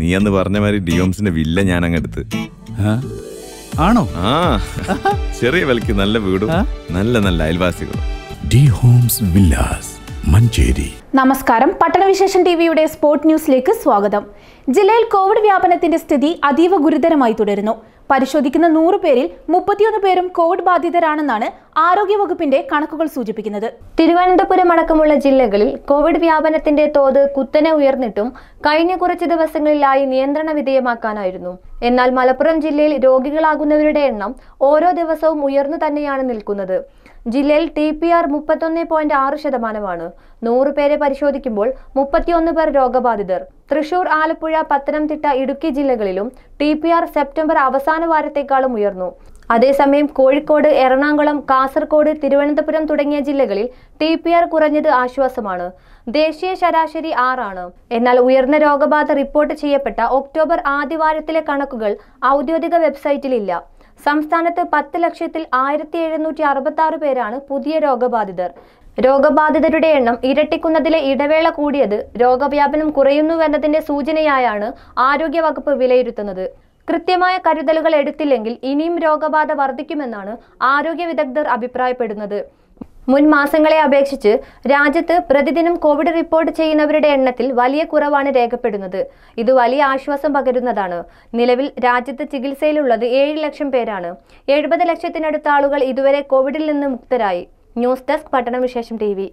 നീ അന്ന് പറഞ്ഞ മാതിരി ഡിയോംസിന്റെ വില്ല ഞാൻ അങ്ങ് എടുത്ത് ആണോ ആ ചെറിയ വിലക്ക് നല്ല വീടും നല്ല നല്ല അയൽവാസികളും ഡി ഹോംസ് വില്ലാസ് മഞ്ചേരി നമസ്കാരം പട്ടണവിശേഷൻ ടി വിയുടെ സ്പോർട് ന്യൂസിലേക്ക് സ്വാഗതം ജില്ലയിൽ കോവിഡ് വ്യാപനത്തിന്റെ സ്ഥിതി അതീവ ഗുരുതരമായി തുടരുന്നു പരിശോധിക്കുന്ന നൂറ് പേരിൽ മുപ്പത്തിയൊന്ന് പേരും കോവിഡ് ബാധിതരാണെന്നാണ് ആരോഗ്യവകുപ്പിന്റെ കണക്കുകൾ സൂചിപ്പിക്കുന്നത് തിരുവനന്തപുരം അടക്കമുള്ള ജില്ലകളിൽ കോവിഡ് വ്യാപനത്തിന്റെ തോത് കുത്തനെ ഉയർന്നിട്ടും കഴിഞ്ഞ കുറച്ച് ദിവസങ്ങളിലായി നിയന്ത്രണ വിധേയമാക്കാനായിരുന്നു എന്നാൽ മലപ്പുറം ജില്ലയിൽ രോഗികളാകുന്നവരുടെ എണ്ണം ഓരോ ദിവസവും ഉയർന്നു തന്നെയാണ് നിൽക്കുന്നത് ജില്ലയിൽ ടി പി ആർ മുപ്പത്തൊന്ന് പോയിന്റ് ആറ് ശതമാനമാണ് നൂറ് പേരെ പരിശോധിക്കുമ്പോൾ മുപ്പത്തിയൊന്ന് പേർ രോഗബാധിതർ തൃശൂർ ആലപ്പുഴ പത്തനംതിട്ട ഇടുക്കി ജില്ലകളിലും ടി പി ആർ സെപ്റ്റംബർ അവസാന വാരത്തെക്കാളും ഉയർന്നു അതേസമയം കോഴിക്കോട് എറണാകുളം കാസർകോട് തിരുവനന്തപുരം തുടങ്ങിയ ജില്ലകളിൽ ടി പി ആർ കുറഞ്ഞത് ആശ്വാസമാണ് ദേശീയ ശരാശരി ആറാണ് എന്നാൽ ഉയർന്ന രോഗബാധ റിപ്പോർട്ട് ചെയ്യപ്പെട്ട ഒക്ടോബർ ആദ്യവാരത്തിലെ കണക്കുകൾ ഔദ്യോഗിക വെബ്സൈറ്റിലില്ല സംസ്ഥാനത്ത് പത്ത് ലക്ഷത്തിൽ ആയിരത്തി എഴുന്നൂറ്റി അറുപത്തി ആറ് പേരാണ് പുതിയ രോഗബാധിതർ രോഗബാധിതരുടെ എണ്ണം ഇരട്ടിക്കുന്നതിലെ ഇടവേള കൂടിയത് രോഗവ്യാപനം കുറയുന്നുവെന്നതിന്റെ സൂചനയായാണ് ആരോഗ്യവകുപ്പ് വിലയിരുത്തുന്നത് കൃത്യമായ കരുതലുകൾ എടുത്തില്ലെങ്കിൽ ഇനിയും രോഗബാധ വർദ്ധിക്കുമെന്നാണ് ആരോഗ്യ വിദഗ്ധർ അഭിപ്രായപ്പെടുന്നത് മുൻ മാസങ്ങളെ അപേക്ഷിച്ച് രാജ്യത്ത് പ്രതിദിനം കോവിഡ് റിപ്പോർട്ട് ചെയ്യുന്നവരുടെ എണ്ണത്തിൽ വലിയ കുറവാണ് രേഖപ്പെടുന്നത് ഇത് വലിയ ആശ്വാസം പകരുന്നതാണ് നിലവിൽ രാജ്യത്ത് ചികിത്സയിലുള്ളത് ഏഴ് ലക്ഷം പേരാണ് എഴുപത് ലക്ഷത്തിനടുത്ത ആളുകൾ ഇതുവരെ കോവിഡിൽ നിന്ന് മുക്തരായി ന്യൂസ് ഡെസ്ക് പട്ടണം വിശേഷം ടി